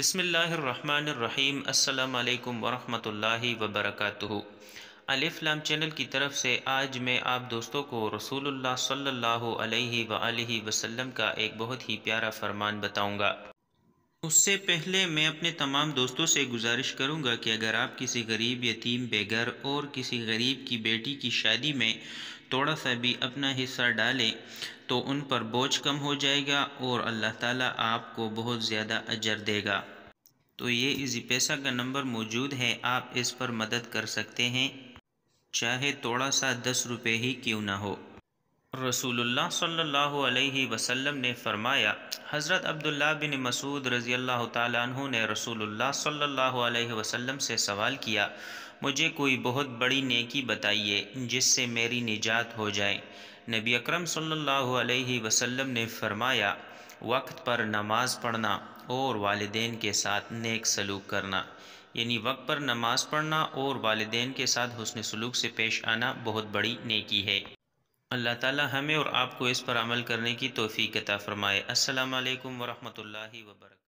بسم اللہ الرحمن الرحیم السلام علیکم ورحمۃ اللہ وبرکاتہ لام چینل کی طرف سے آج میں آپ دوستوں کو رسول اللہ صلی اللہ علیہ وآلہ وسلم کا ایک بہت ہی پیارا فرمان بتاؤں گا اس سے پہلے میں اپنے تمام دوستوں سے گزارش کروں گا کہ اگر آپ کسی غریب یتیم بے گھر اور کسی غریب کی بیٹی کی شادی میں تھوڑا سا بھی اپنا حصہ ڈالیں تو ان پر بوجھ کم ہو جائے گا اور اللہ تعالیٰ آپ کو بہت زیادہ اجر دے گا تو یہ ایزی پیسہ کا نمبر موجود ہے آپ اس پر مدد کر سکتے ہیں چاہے تھوڑا سا دس روپے ہی کیوں نہ ہو رسول اللہ صلی اللہ علیہ وسلم نے فرمایا حضرت عبداللہ بن مسعود رضی اللہ تعالیٰ عنہ نے رسول اللہ صلی اللہ علیہ وسلم سے سوال کیا مجھے کوئی بہت بڑی نیکی بتائیے جس سے میری نجات ہو جائے نبی اکرم صلی اللہ علیہ وسلم نے فرمایا وقت پر نماز پڑھنا اور والدین کے ساتھ نیک سلوک کرنا یعنی وقت پر نماز پڑھنا اور والدین کے ساتھ حسن سلوک سے پیش آنا بہت بڑی نیکی ہے اللہ تعالی ہمیں اور آپ کو اس پر عمل کرنے کی توفیق عطا فرمائے السلام علیکم ورحمۃ اللہ وبرکاتہ